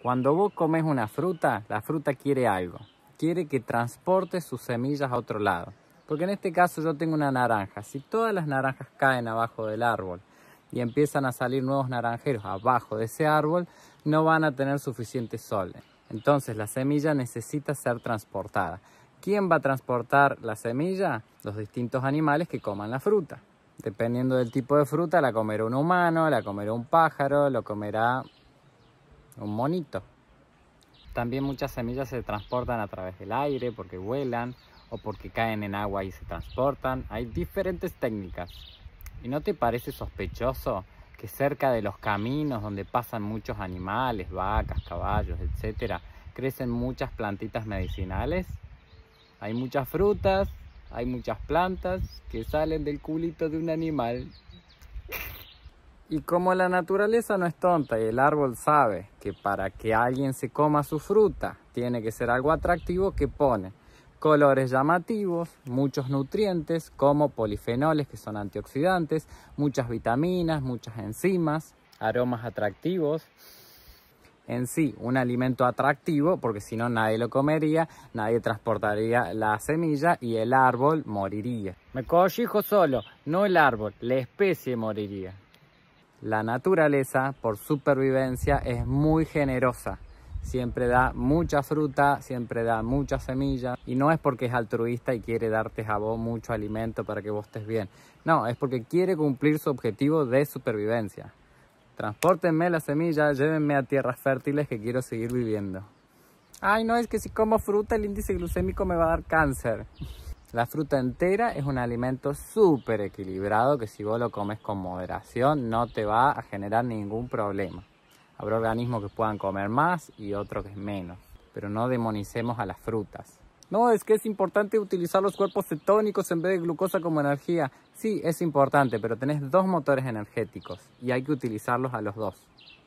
Cuando vos comes una fruta, la fruta quiere algo. Quiere que transporte sus semillas a otro lado. Porque en este caso yo tengo una naranja. Si todas las naranjas caen abajo del árbol y empiezan a salir nuevos naranjeros abajo de ese árbol, no van a tener suficiente sol. Entonces la semilla necesita ser transportada. ¿Quién va a transportar la semilla? Los distintos animales que coman la fruta. Dependiendo del tipo de fruta, la comerá un humano, la comerá un pájaro, lo comerá un monito. También muchas semillas se transportan a través del aire porque vuelan o porque caen en agua y se transportan. Hay diferentes técnicas. ¿Y no te parece sospechoso que cerca de los caminos donde pasan muchos animales, vacas, caballos, etcétera, crecen muchas plantitas medicinales? Hay muchas frutas, hay muchas plantas que salen del culito de un animal y como la naturaleza no es tonta y el árbol sabe que para que alguien se coma su fruta tiene que ser algo atractivo que pone colores llamativos, muchos nutrientes como polifenoles que son antioxidantes, muchas vitaminas, muchas enzimas, aromas atractivos. En sí, un alimento atractivo porque si no nadie lo comería, nadie transportaría la semilla y el árbol moriría. Me cogijo solo, no el árbol, la especie moriría. La naturaleza, por supervivencia, es muy generosa. Siempre da mucha fruta, siempre da mucha semilla Y no es porque es altruista y quiere darte a vos mucho alimento para que vos estés bien. No, es porque quiere cumplir su objetivo de supervivencia. Transpórtenme la semilla, llévenme a tierras fértiles que quiero seguir viviendo. Ay, no, es que si como fruta el índice glucémico me va a dar cáncer. La fruta entera es un alimento súper equilibrado que si vos lo comes con moderación no te va a generar ningún problema. Habrá organismos que puedan comer más y otros que menos, pero no demonicemos a las frutas. No, es que es importante utilizar los cuerpos cetónicos en vez de glucosa como energía. Sí, es importante, pero tenés dos motores energéticos y hay que utilizarlos a los dos.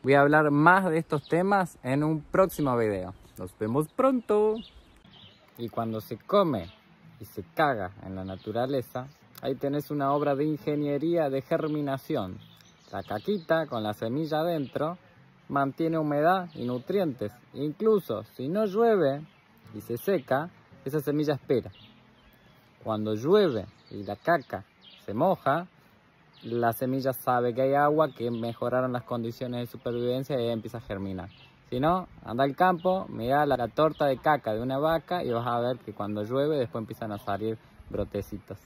Voy a hablar más de estos temas en un próximo video. Nos vemos pronto. Y cuando se come y se caga en la naturaleza, ahí tenés una obra de ingeniería de germinación. La caquita con la semilla adentro mantiene humedad y nutrientes. Incluso si no llueve y se seca, esa semilla espera. Cuando llueve y la caca se moja, la semilla sabe que hay agua, que mejoraron las condiciones de supervivencia y empieza a germinar. Si no, anda al campo, mira la, la torta de caca de una vaca y vas a ver que cuando llueve después empiezan a salir brotecitos.